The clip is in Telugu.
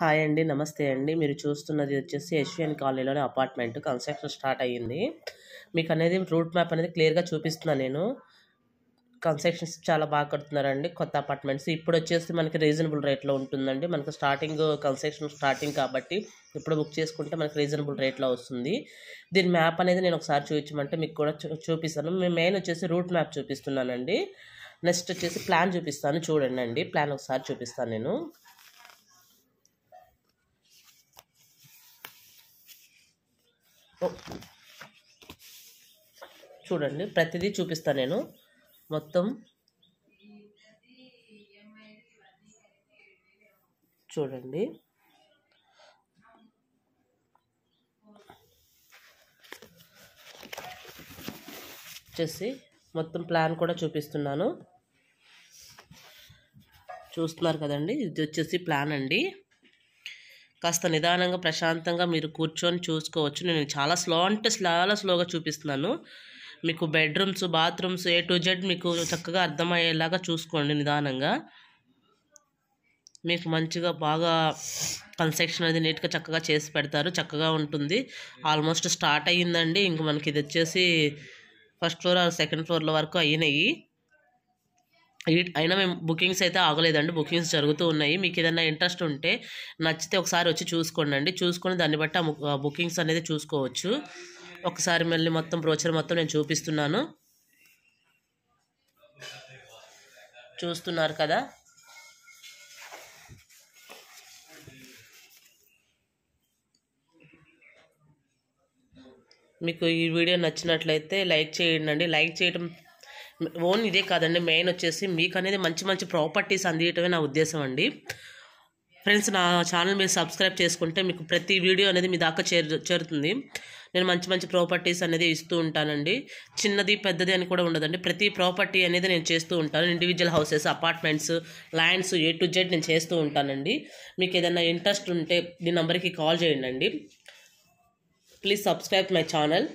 హాయ్ అండి నమస్తే అండి మీరు చూస్తున్నది వచ్చేసి ఎస్వియన్ కాలనీలోని అపార్ట్మెంట్ కన్స్ట్రక్షన్ స్టార్ట్ అయ్యింది మీకు అనేది రూట్ మ్యాప్ అనేది క్లియర్గా చూపిస్తున్నాను నేను కన్స్ట్రక్షన్స్ చాలా బాగా కడుతున్నారండి కొత్త అపార్ట్మెంట్స్ ఇప్పుడు వచ్చేసి మనకి రీజనబుల్ రేట్లో ఉంటుందండి మనకు స్టార్టింగ్ కన్స్ట్రక్షన్ స్టార్టింగ్ కాబట్టి ఇప్పుడు బుక్ చేసుకుంటే మనకి రీజనబుల్ రేట్లో వస్తుంది దీని మ్యాప్ అనేది నేను ఒకసారి చూపించమంటే మీకు కూడా చూపిస్తాను మేము మెయిన్ వచ్చేసి రూట్ మ్యాప్ చూపిస్తున్నానండి నెక్స్ట్ వచ్చేసి ప్లాన్ చూపిస్తాను చూడండి అండి ప్లాన్ ఒకసారి చూపిస్తాను నేను చూడండి ప్రతిదీ చూపిస్తాను నేను మొత్తం చూడండి వచ్చేసి మొత్తం ప్లాన్ కూడా చూపిస్తున్నాను చూస్తున్నారు కదండి ఇది వచ్చేసి ప్లాన్ అండి కాస్త నిదానంగా ప్రశాంతంగా మీరు కూర్చొని చూసుకోవచ్చు నేను చాలా స్లో అంటే చాలా స్లోగా చూపిస్తున్నాను మీకు bedrooms bathrooms A to Z మీకు చక్కగా అర్థమయ్యేలాగా చూసుకోండి నిదానంగా మీకు మంచిగా బాగా కన్స్ట్రక్షన్ అది నీట్గా చక్కగా చేసి పెడతారు చక్కగా ఉంటుంది ఆల్మోస్ట్ స్టార్ట్ అయ్యిందండి ఇంక మనకి ఇది వచ్చేసి ఫస్ట్ ఫ్లోర్ సెకండ్ ఫ్లోర్ల వరకు అయినాయి అయినా మేము బుకింగ్స్ అయితే ఆగలేదండి బుకింగ్స్ జరుగుతూ ఉన్నాయి మీకు ఏదైనా ఇంట్రెస్ట్ ఉంటే నచ్చితే ఒకసారి వచ్చి చూసుకోండి చూసుకొని దాన్ని బట్టి బుకింగ్స్ అనేది చూసుకోవచ్చు ఒకసారి మళ్ళీ మొత్తం ప్రోచర్ మొత్తం నేను చూపిస్తున్నాను చూస్తున్నారు కదా మీకు ఈ వీడియో నచ్చినట్లయితే లైక్ చేయండి లైక్ చేయడం ఓన్ ఇదే కాదండి మెయిన్ వచ్చేసి మీకు అనేది మంచి మంచి ప్రాపర్టీస్ అందియటమే నా ఉద్దేశం అండి ఫ్రెండ్స్ నా ఛానల్ మీరు సబ్స్క్రైబ్ చేసుకుంటే మీకు ప్రతి వీడియో అనేది మీ దాకా చేరు చేరుతుంది నేను మంచి మంచి ప్రాపర్టీస్ అనేది ఇస్తూ ఉంటానండి చిన్నది పెద్దది అని కూడా ఉండదండి ప్రతి ప్రాపర్టీ అనేది నేను చేస్తూ ఉంటాను individual houses apartments lands A to Z నేను చేస్తూ ఉంటానండి మీకు ఏదైనా ఇంట్రెస్ట్ ఉంటే మీ నెంబర్కి కాల్ చేయండి ప్లీజ్ సబ్స్క్రైబ్ మై ఛానల్